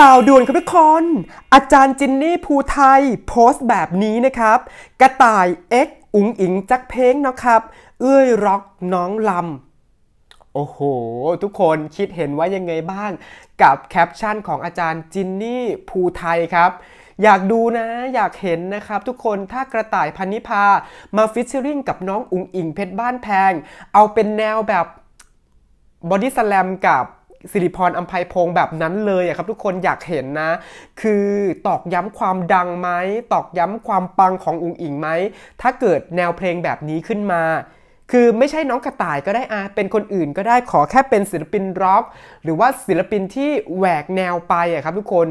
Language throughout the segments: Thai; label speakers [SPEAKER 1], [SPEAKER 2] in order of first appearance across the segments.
[SPEAKER 1] ข่าวด่วนครับทุกคนอาจารย์จินนี่ภูไทยโพสต์แบบนี้นะครับ กระต่ายเอ็กอุ๋งอิงจักเพ้งนะครับ เอื้อยร็อกน้องลำ โอ้โห ทุกคนคิดเห็นว่ายังไงบ้างกับแคปชั่นของอาจารย์จินนี่ภูไทยครับ อยากดูนะอยากเห็นนะครับ ทุกคนถ้ากระต่ายพันนิพามาฟิชเชอริงกับน้องอุ๋งอิง เพชรบ้านแพงเอาเป็นแนวแบบบอดี้สแลมกับสิริพรอัมภัยพงแบบนั้นเลยอะครับทุกคนอยากเห็นนะ คือตอกย้ำความดังไหม ตอกย้ำความปังของอุ๋งอิงไหม ถ้าเกิดแนวเพลงแบบนี้ขึ้นมา คือไม่ใช่น้องกระต่ายก็ได้อาเป็นคนอื่นก็ได้ขอแค่เป็นศิลปินร็อก หรือว่าศิลปินที่แหวกแนวไปอะครับ ทุกคน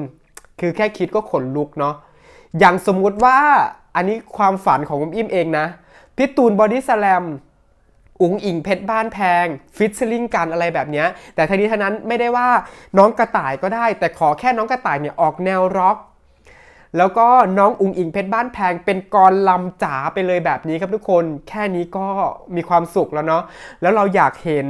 [SPEAKER 1] คือแค่คิดก็ขนลุกเนาะอย่างสมมุติว่าอันนี้ความฝันของอุ้มอิ่มเองนะพี่ตูนบอดี้แสลมอุ้งอิงเพชรบ้านแพงฟิตซิ์ลิงกันอะไรแบบนี้แต่ทีนี้ทั้งนั้นไม่ได้ว่าน้องกระต่ายก็ได้ แต่ขอแค่น้องกระต่ายเนี่ยออกแนวร็อกแล้วก็น้องอุ้งอิงเพชรบ้านแพงเป็นกรลำจ๋าไปเลยแบบนี้ครับทุกคนแค่นี้ก็มีความสุขแล้วเนาะแล้วเราอยากเห็น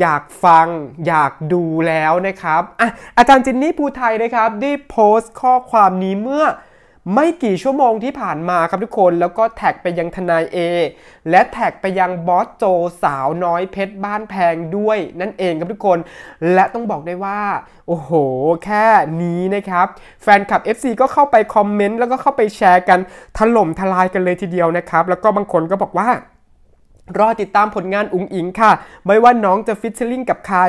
[SPEAKER 1] อยากฟัง อยากดูแล้วนะครับอ่ะอาจารย์จินนี่ภูไทยนะครับได้โพสต์ข้อความนี้เมื่อไม่กี่ชั่วโมงที่ผ่านมาครับทุกคน แล้วก็แท็กไปยังทนาย A และแท็กไปยังบอสโจสาวน้อยเพชรบ้านแพงด้วยนั่นเองครับทุกคน และต้องบอกได้ว่า โอ้โห แค่นี้นะครับ แฟนคลับ FC ก็เข้าไปคอมเมนต์แล้วก็เข้าไปแชร์กันถล่มทลายกันเลยทีเดียวนะครับแล้วก็บางคนก็บอกว่ารอติดตามผลงานอุ๋งอิงค่ะ ไม่ว่าน้องจะฟิชเชลิ่งกับใคร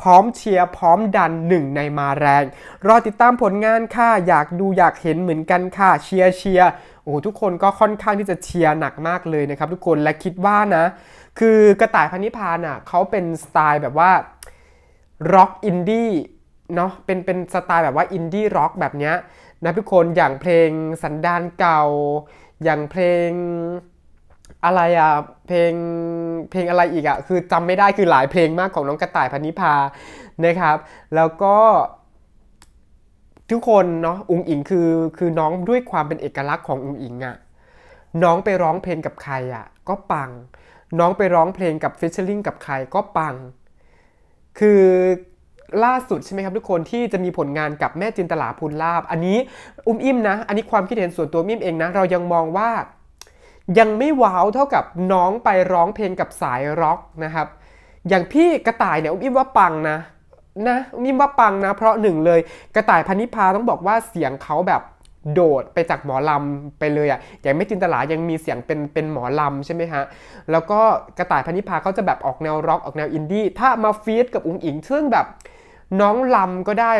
[SPEAKER 1] พร้อมเชียร์พร้อมดันหนึ่งในมาแรง รอติดตามผลงานค่ะ อยากดูอยากเห็นเหมือนกันค่ะ เชียร์เชียร์โอ้ทุกคนก็ค่อนข้างที่จะเชียร์หนักมากเลยนะครับ ทุกคน และคิดว่านะ คือกระต่ายพันิพานอ่ะเขาเป็นสไตล์แบบว่าร็อกอินดี้เนาะ เป็นเป็นสไตล์แบบว่าอินดี้ร็อกแบบเนี้ยนะทุกคนอย่างเพลงสันดานเก่า อย่างเพลงอะไรอ่ะเพลงเพลงอะไรอีกอ่ะคือจำไม่ได้คือหลายเพลงมากของน้องกระต่ายพนิพานะครับ แล้วก็ทุกคนเนาะอุงอิงคือคือน้องด้วยความเป็นเอกลักษณ์ของอุงอิงอ่ะน้องไปร้องเพลงกับใครอ่ะก็ปัง น้องไปร้องเพลงกับฟิชเชอร์ลิงกับใครก็ปัง คือล่าสุดใช่ไหมครับ ทุกคนที่จะมีผลงานกับแม่จินตลาพูนลาบอันนี้อุ้มอิ่มนะอันนี้ความคิดเห็นส่วนตัวมิ่มเองนะเรายังมองว่ายังไม่ว้าวเท่ากับน้องไปร้องเพลงกับสายร็อกนะครับ อย่างพี่กระต่ายเนี่ยอุ้มอิ่มว่าปังนะนะอิ่มว่าปังนะ เพราะหนึ่งเลยกระต่ายพันิพาต้องบอกว่าเสียงเขาแบบโดดไปจากหมอลำไปเลยอะ่ะอย่างไม่จินตลายังมีเสียงเป็นเป็นหมอลำใช่ไหมฮะแล้วก็กระต่ายพันิพาเขาจะแบบออกแนวร็อกออกแนวอินดี้ถ้ามาฟีดกับอุ้งอิงชื่งแบบ น้องลำก็ได้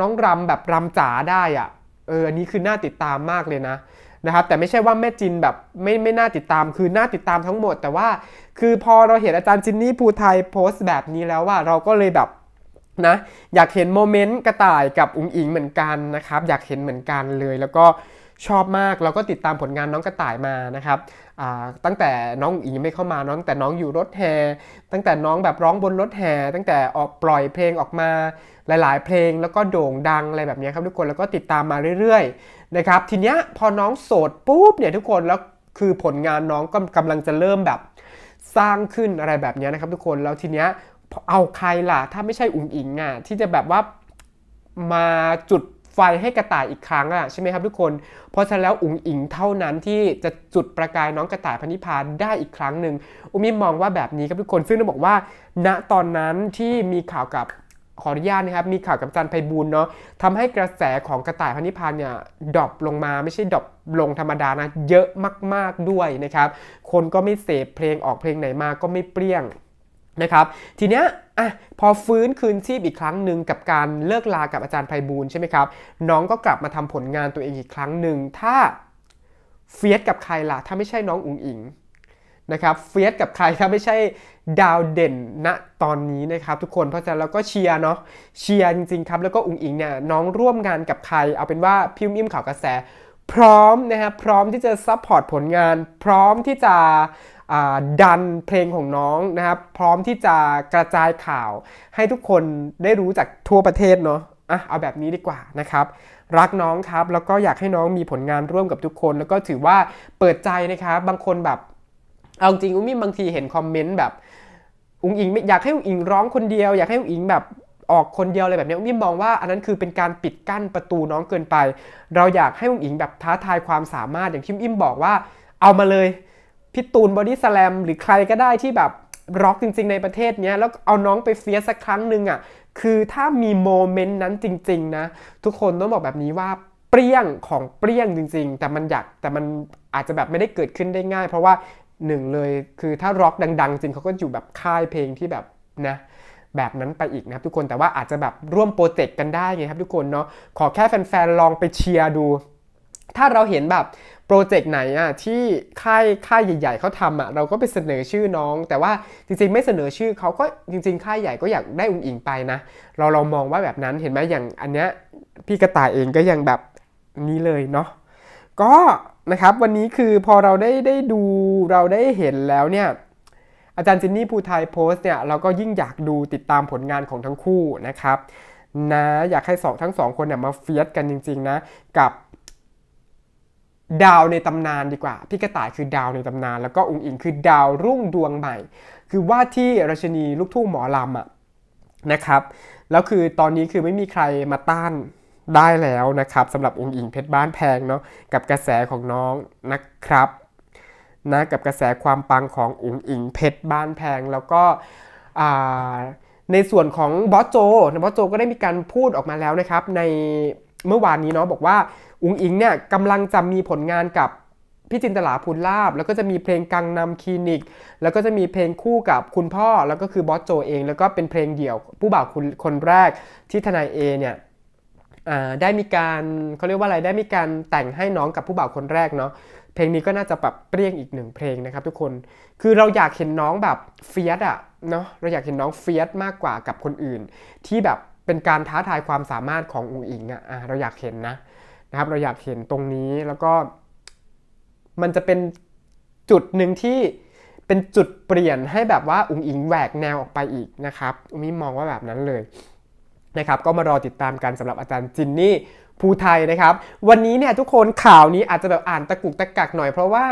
[SPEAKER 1] น้องรำแบบรำจ๋าได้อะ่ะเอออันนี้คือน่าติดตามมากเลยนะนะครับแต่ไม่ใช่ว่าแม่จินแบบไม่ไม่น่าติดตามคือน่าติดตามทั้งหมด แต่ว่าคือพอเราเห็นอาจารย์จินนี่ภูไทยโพสต์แบบนี้แล้วว่าเราก็เลยแบบนะอยากเห็นโมเมนต์กระต่ายกับอุ้งอิงเหมือนกันนะครับอยากเห็นเหมือนกันเลย แล้วก็ชอบมากเราก็ติดตามผลงานน้องกระต่ายมานะครับตั้งแต่น้องอิงไม่เข้ามาน้องแต่น้องอยู่รถแฮตั้งแต่น้องแบบร้องบนรถแฮตั้งแต่ออกปล่อยเพลงออกมาหลายๆ เพลงแล้วก็โด่งดังอะไรแบบนี้ครับทุกคนแล้วก็ติดตามมาเรื่อยนะครับทีเนี้ยพอน้องโสดปุ๊บเนี่ยทุกคนแล้วคือผลงานน้องก็กำลังจะเริ่มแบบ สร้างขึ้นอะไรแบบนี้นะครับทุกคนแล้วทีเนี้ยเอาใครล่ะ ถ้าไม่ใช่อุ๋งอิงอ่ะที่จะแบบว่ามาจุดไฟให้กระต่ายอีกครั้งอ่ะใช่ไหมครับทุกคนเพราะฉะนั้นแล้วอุ๋งอิงเท่านั้นที่จะจุดประกายน้องกระต่ายพันธิพาได้อีกครั้งหนึ่งอุ้มมองว่าแบบนี้ครับทุกคนซึ่งต้องบอกว่า ณตอนนั้นที่มีข่าวกับขออนุญาตนะครับ มีข่าวกับอาจารย์ไพบูลเนาะทำให้กระแสของกระต่ายพันิพานเนี่ยดรอปลงมาไม่ใช่ดรอปลงธรรมดานะ เยอะมากๆด้วยนะครับ คนก็ไม่เสพเพลงออกเพลงไหนมาก็ไม่เปรี้ยงนะครับ ทีเนี้ย อ่ะ พอฟื้นคืนชีพอีกครั้งหนึ่งกับการเลิกลากับอาจารย์ไพบูลใช่ไหมครับ น้องก็กลับมาทำผลงานตัวเองอีกครั้งหนึ่ง ถ้าเฟียสกับใครล่ะถ้าไม่ใช่น้องอุ๋งอิงนะครับเฟียสกับใครถ้าไม่ใช่ดาวเด่นณตอนนี้นะครับ ทุกคนเพราะฉะนั้นเราก็เชียร์เนาะเชียร์จริงๆครับแล้วก็อุ๋งอิงเนี่ยน้องร่วมงานกับใคร เอาเป็นว่าพิมพ์อิ่มข่าวกระแสพร้อมนะฮะพร้อมที่จะซัพพอร์ตผลงาน พร้อมที่จะดันเพลงของน้องนะครับพร้อมที่จะกระจายข่าว ให้ทุกคนได้รู้จากทั่วประเทศเนาะอ่ะเอาแบบนี้ดีกว่านะครับรักน้องครับแล้วก็อยากให้น้องมีผลงานร่วมกับทุกคน แล้วก็ถือว่าเปิดใจนะครับบางคนแบบเอาจริงอุ้มมี่บางทีเห็นคอมเมนต์แบบอุ้งอิงอยากให้อุ้งอิงร้องคนเดียว อยากให้อุ้งอิงแบบออกคนเดียวอะไรแบบนี้อุ้มมี่มองว่า อันนั้นคือเป็นการปิดกั้นประตูน้องเกินไป เราอยากให้อุ้งอิงแบบท้าทายความสามารถอย่างที่อุ้มอิมบอกว่า เอามาเลยพิตูนบอดี้สแลม หรือใครก็ได้ที่แบบร็อกจริงๆในประเทศเนี้ยแล้วเอาน้องไปเฟียสักครั้งหนึ่งอะ่ะคือถ้ามีโมเมนต์นั้นจริงๆนะทุกคนต้องบอกแบบนี้ว่าเปรี้ยงของเปรี้ยงจริง ๆ แต่มันอยากแต่มันอาจจะแบบไม่ได้เกิดขึ้นได้ง่าย เพราะว่าหนึ่งเลย คือถ้าร็อกดัง ๆ จริงเขาก็อยู่แบบค่ายเพลงที่แบบนะแบบนั้นไปอีกนะครับ ทุกคนแต่ว่าอาจจะแบบร่วมโปรเจกต์กันได้ ไงครับทุกคนเนาะขอแค่แฟน ๆ ลองไปเชียร์ดู ถ้าเราเห็นแบบ โปรเจกต์ไหนอ่ะที่ ค่ายค่ายใหญ่ ๆเขาทำอ่ะเราก็ไปเสนอชื่อน้อง แต่ว่าจริง ๆ ไม่เสนอชื่อเขาก็จริง ๆ ค่ายใหญ่ก็อยากได้อุ้งอิงไปนะ เราลองมองว่าแบบนั้นเห็นไหมอย่างอันเนี้ยพี่กระต่ายเองก็ยังแบบนี้เลยเนาะก็นะครับวันนี้คือพอเราได้ได้ดูเราได้เห็นแล้วเนี่ยอาจารย์จินนี่ภูไทยโพสต์เนี่ยเราก็ยิ่งอยากดูติดตามผลงานของทั้งคู่นะครับนะอยากให้สองทั้งสองคนเนี่ยมาเฟียสกันจริงๆ นะ กับดาวในตำนานดีกว่าพี่กระต่ายคือดาวในตำนานแล้วก็องค์อิงคือดาวรุ่งดวงใหม่ คือว่าที่ราชนีลูกทุ่งหมอลำอะนะครับแล้วคือตอนนี้คือไม่มีใครมาต้านได้แล้วนะครับสำหรับองค์หญิงเพชรบ้านแพงเนาะกับกระแสของน้องนะครับนะกับกระแสความปังของอุ์งอิง เพชรบ้านแพงแล้วก็ในส่วนของบอสโจนะบอสโจก็ได้มีการพูดออกมาแล้วนะครับในเมื่อวานนี้เนาะบอกว่าอุ์งอิงเนี่ยกำลังจะมีผลงานกับพี่จินตลาพูลลาบ แล้วก็จะมีเพลงกังนำคลินิก แล้วก็จะมีเพลงคู่กับคุณพ่อ แล้วก็คือบอสโจเอง แล้วก็เป็นเพลงเดี่ยวผู้บ่าวคนแรกที่ทนายเอเนี่ยได้มีการเขาเรียกว่าอะไรได้มีการแต่งให้น้องกับผู้บ่าวคนแรกเนาะเพลงนี้ก็น่าจะแบบเปรี้ยงอีกหนึ่งเพลงนะครับ ทุกคนคือเราอยากเห็นน้องแบบเฟียสอะเนาะเราอยากเห็นน้องเฟียสมากกว่ากับคนอื่น ที่แบบเป็นการท้าทายความสามารถของอุ๋งอิงอะอะเราอยากเห็นนะนะครับ เราอยากเห็นตรงนี้แล้วก็ มันจะเป็นจุดหนึ่งที่เป็นจุดเปลี่ยนให้แบบว่าอุ๋งอิงแหวกแนวออกไปอีกนะครับอุ้มมองว่าแบบนั้นเลยนะครับก็มารอติดตามกันสำหรับอาจารย์จินนี่ภูไทยนะครับวันนี้เนี่ยทุกคนข่าวนี้อาจจะแบบอ่านตะกุกตะกักหน่อยเพราะว่า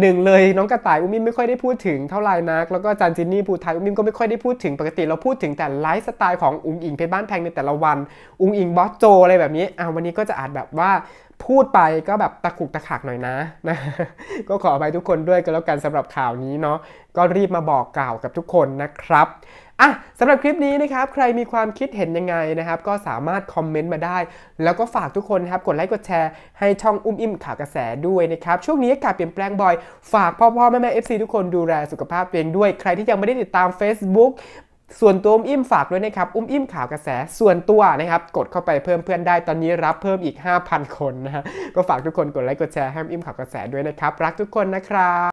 [SPEAKER 1] หนึ่งเลยน้องกระต่าย อุ้มมิมไม่ค่อยได้พูดถึงเท่าไหร่นักแล้วก็จันจินนี่ภูไทยอุ้มมิมก็ไม่ค่อยได้พูดถึงปกติเราพูดถึงแต่ไลฟ์สไตล์ของอุ้งอิงเพชรบ้านแพงในแต่ละวัน อุ้งอิงบอสโจอะไรแบบนี้อ่าวันนี้ก็จะอาจแบบว่าพูดไปก็แบบตะขุกตะขักหน่อยนะนะ ก็ขออภัยทุกคนด้วยกันแล้วกันสำหรับข่าวนี้เนาะ ก็รีบมาบอกกล่าวกับทุกคนนะครับ อ่ะสำหรับคลิปนี้นะครับใครมีความคิดเห็นยังไงนะครับ ก็สามารถคอมเมนต์มาได้ แล้วก็ฝากทุกคนนะครับ กดไลค์กดแชร์ให้ช่องอุ้มอิ่มข่าวกระแสด้วยนะครับช่วงนี้อากาศเปลี่ยนแปลงบ่อย ฝากพ่อพ่อแม่แม่เอฟซีทุกคนดูแลสุขภาพตัวเองด้วยใครที่ยังไม่ได้ติดตาม Facebook ส่วนตัวอุ้มอิ่มฝากด้วยนะครับ อุ้มอิ่มข่าวกระแสส่วนตัวนะครับ กดเข้าไปเพิ่มเพื่อนได้ตอนนี้รับเพิ่มอีก 5,000 คนนะฮะก็ฝากทุกคนกดไลค์กดแชร์ให้อุ้มอิ่มข่าวกระแสด้วยนะครับ รักทุกคนนะครับ